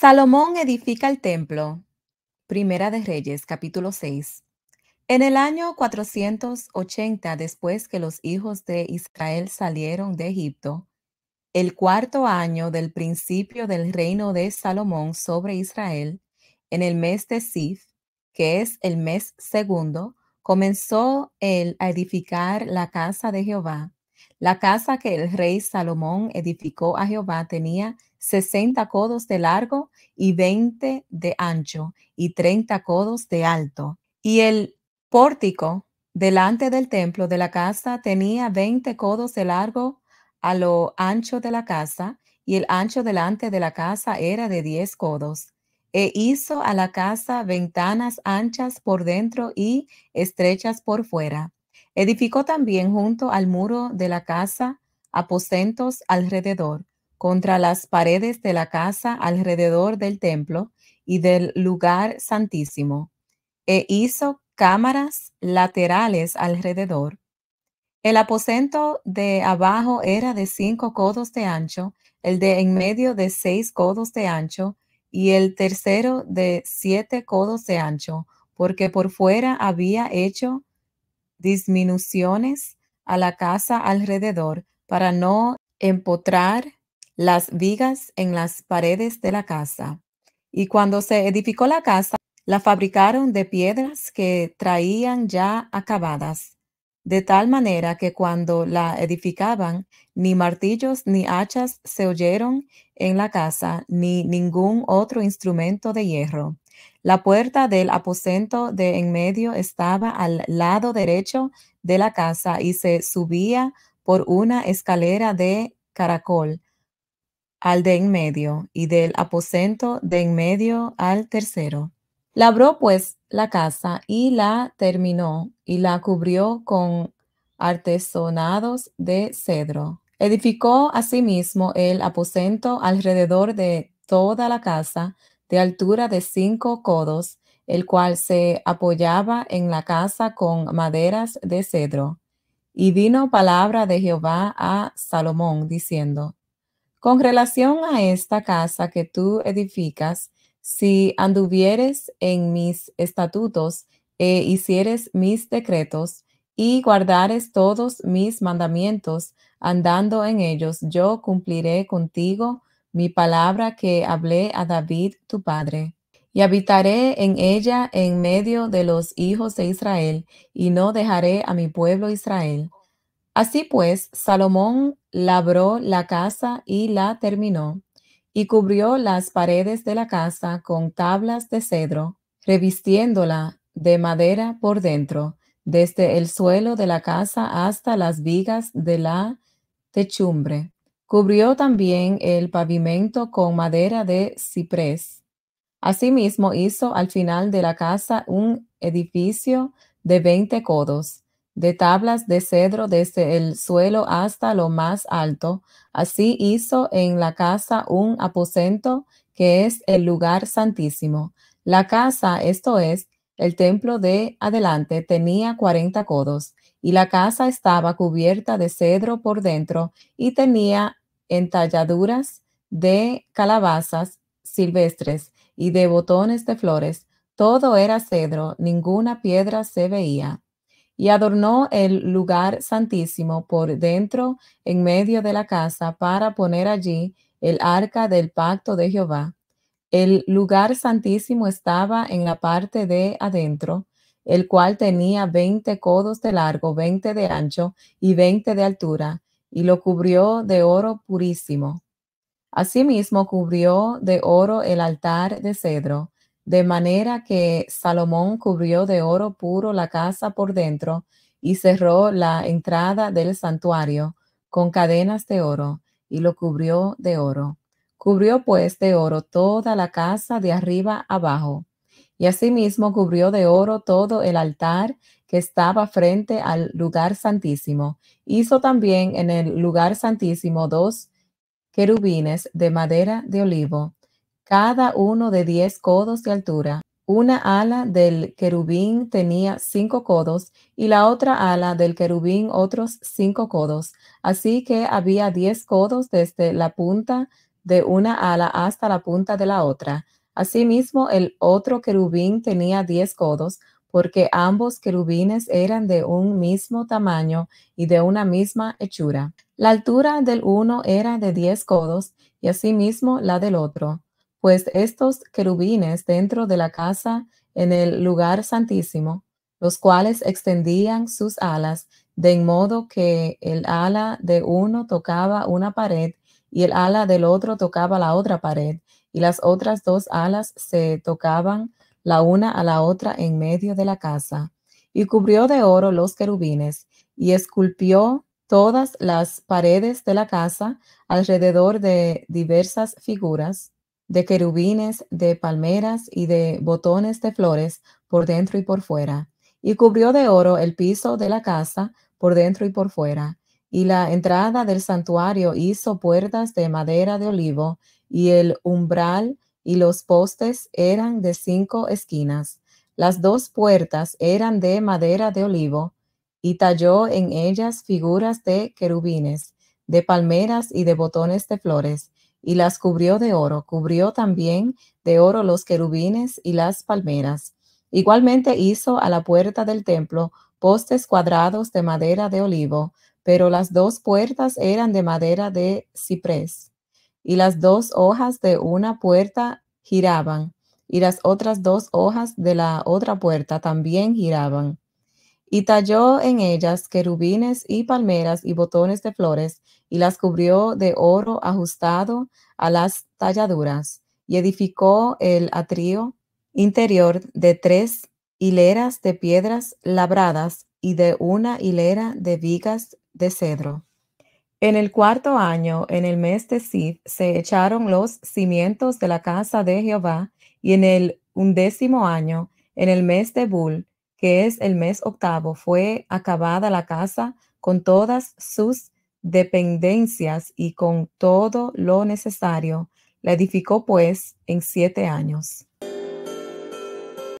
Salomón edifica el templo. Primera de Reyes, capítulo 6. En el año 480 después que los hijos de Israel salieron de Egipto, el cuarto año del principio del reino de Salomón sobre Israel, en el mes de Sif, que es el mes segundo, comenzó él a edificar la casa de Jehová la casa que el rey Salomón edificó a Jehová tenía 60 codos de largo y 20 de ancho y 30 codos de alto. Y el pórtico delante del templo de la casa tenía 20 codos de largo a lo ancho de la casa y el ancho delante de la casa era de 10 codos. E hizo a la casa ventanas anchas por dentro y estrechas por fuera Edificó también junto al muro de la casa aposentos alrededor, contra las paredes de la casa alrededor del templo y del lugar santísimo, e hizo cámaras laterales alrededor. El aposento de abajo era de cinco codos de ancho, el de en medio de seis codos de ancho, y el tercero de siete codos de ancho, porque por fuera había hecho disminuciones a la casa alrededor para no empotrar las vigas en las paredes de la casa. Y cuando se edificó la casa, la fabricaron de piedras que traían ya acabadas, de tal manera que cuando la edificaban, ni martillos ni hachas se oyeron en la casa, ni ningún otro instrumento de hierro. La puerta del aposento de en medio estaba al lado derecho de la casa y se subía por una escalera de caracol al de en medio y del aposento de en medio al tercero. Labró pues la casa y la terminó y la cubrió con artesonados de cedro. Edificó asimismo el aposento alrededor de toda la casa de altura de cinco codos, el cual se apoyaba en la casa con maderas de cedro. Y vino palabra de Jehová a Salomón, diciendo, Con relación a esta casa que tú edificas, si anduvieres en mis estatutos e hicieres mis decretos, y guardares todos mis mandamientos, andando en ellos, yo cumpliré contigo mi palabra que hablé a David tu padre. Y habitaré en ella en medio de los hijos de Israel, y no dejaré a mi pueblo Israel. Así pues, Salomón labró la casa y la terminó, y cubrió las paredes de la casa con tablas de cedro, revistiéndola de madera por dentro, desde el suelo de la casa hasta las vigas de la techumbre. Cubrió también el pavimento con madera de ciprés. Asimismo hizo al final de la casa un edificio de 20 codos, de tablas de cedro desde el suelo hasta lo más alto. Así hizo en la casa un aposento que es el lugar santísimo. La casa, esto es, el templo de adelante, tenía 40 codos, y la casa estaba cubierta de cedro por dentro y tenía talladuras de calabazas silvestres y de botones de flores. Todo era cedro, ninguna piedra se veía. Y adornó el lugar santísimo por dentro, en medio de la casa, para poner allí el arca del pacto de Jehová. El lugar santísimo estaba en la parte de adentro, el cual tenía veinte codos de largo, veinte de ancho y veinte de altura, y lo cubrió de oro purísimo. Asimismo cubrió de oro el altar de cedro, de manera que Salomón cubrió de oro puro la casa por dentro y cerró la entrada del santuario con cadenas de oro y lo cubrió de oro. Cubrió pues de oro toda la casa de arriba abajo. Y asimismo cubrió de oro todo el altar que estaba frente al lugar santísimo. Hizo también en el lugar santísimo dos querubines de madera de olivo, cada uno de diez codos de altura. Una ala del querubín tenía cinco codos y la otra ala del querubín otros cinco codos. Así que había diez codos desde la punta de una ala hasta la punta de la otra. Asimismo, el otro querubín tenía diez codos, porque ambos querubines eran de un mismo tamaño y de una misma hechura. La altura del uno era de diez codos y asimismo la del otro, pues estos querubines dentro de la casa en el lugar santísimo, los cuales extendían sus alas, de modo que el ala de uno tocaba una pared y el ala del otro tocaba la otra pared, y las otras dos alas se tocaban la una a la otra en medio de la casa, y cubrió de oro los querubines, y esculpió todas las paredes de la casa alrededor de diversas figuras de querubines, de palmeras y de botones de flores por dentro y por fuera, y cubrió de oro el piso de la casa por dentro y por fuera, y la entrada del santuario hizo puertas de madera de olivo, y el umbral y los postes eran de cinco esquinas. Las dos puertas eran de madera de olivo y talló en ellas figuras de querubines, de palmeras y de botones de flores, y las cubrió de oro. Cubrió también de oro los querubines y las palmeras. Igualmente hizo a la puerta del templo postes cuadrados de madera de olivo, pero las dos puertas eran de madera de ciprés y las dos hojas de una puerta giraban, y las otras dos hojas de la otra puerta también giraban. Y talló en ellas querubines y palmeras y botones de flores, y las cubrió de oro ajustado a las talladuras, y edificó el atrio interior de tres hileras de piedras labradas y de una hilera de vigas de cedro. En el cuarto año, en el mes de Sid, se echaron los cimientos de la casa de Jehová, y en el undécimo año, en el mes de Bul, que es el mes octavo, fue acabada la casa con todas sus dependencias y con todo lo necesario. La edificó pues en siete años.